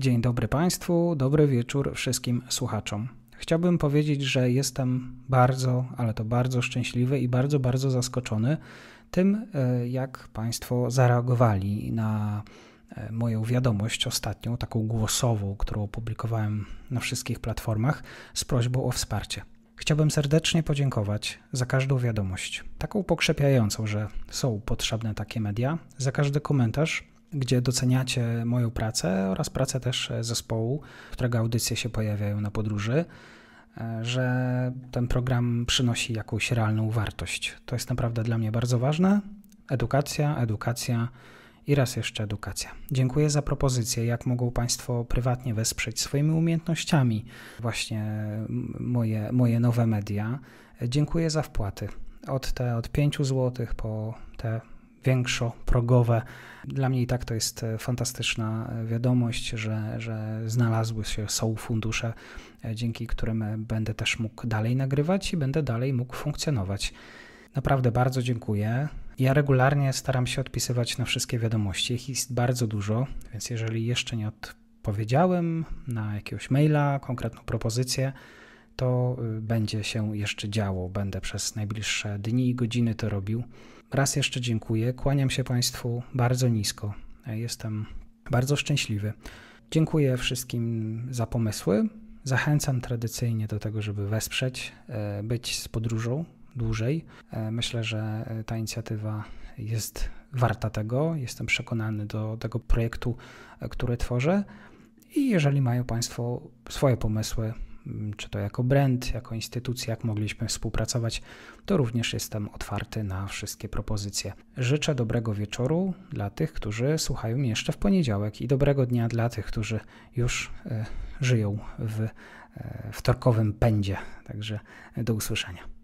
Dzień dobry Państwu, dobry wieczór wszystkim słuchaczom. Chciałbym powiedzieć, że jestem bardzo, ale to bardzo szczęśliwy i bardzo, bardzo zaskoczony tym, e, jak Państwo zareagowali na e, moją wiadomość ostatnią, taką głosową, którą opublikowałem na wszystkich platformach z prośbą o wsparcie. Chciałbym serdecznie podziękować za każdą wiadomość, taką pokrzepiającą, że są potrzebne takie media, za każdy komentarz, gdzie doceniacie moją pracę oraz pracę też zespołu, którego audycje się pojawiają na podróży, e, że ten program przynosi jakąś realną wartość. To jest naprawdę dla mnie bardzo ważne. Edukacja, edukacja i raz jeszcze edukacja. Dziękuję za propozycję, jak mogą Państwo prywatnie wesprzeć swoimi umiejętnościami właśnie moje, moje nowe media. Dziękuję za wpłaty. Od te od 5 zł po te większoprogowe. Dla mnie i tak to jest e, fantastyczna e, wiadomość, że, że znalazły się, są fundusze, e, dzięki którym będę też mógł dalej nagrywać i będę dalej mógł funkcjonować. Naprawdę bardzo dziękuję. Ja regularnie staram się odpisywać na wszystkie wiadomości. Ich jest bardzo dużo, więc jeżeli jeszcze nie odpowiedziałem na jakiegoś maila, konkretną propozycję, to y, będzie się jeszcze działo. Będę przez najbliższe dni i godziny to robił. Raz jeszcze dziękuję. Kłaniam się Państwu bardzo nisko. Jestem bardzo szczęśliwy. Dziękuję wszystkim za pomysły. Zachęcam tradycyjnie do tego, żeby wesprzeć, e, być z podróżą dłużej. E, myślę, że ta inicjatywa jest warta tego. Jestem przekonany do tego projektu, e, który tworzę. I jeżeli mają Państwo swoje pomysły, Mm, czy to jako brand, jako instytucja, jak mogliśmy współpracować, to również jestem otwarty na wszystkie propozycje. Życzę dobrego wieczoru dla tych, którzy słuchają mnie jeszcze w poniedziałek i dobrego dnia dla tych, którzy już e, żyją w e, wtorkowym pędzie. Także e, do usłyszenia.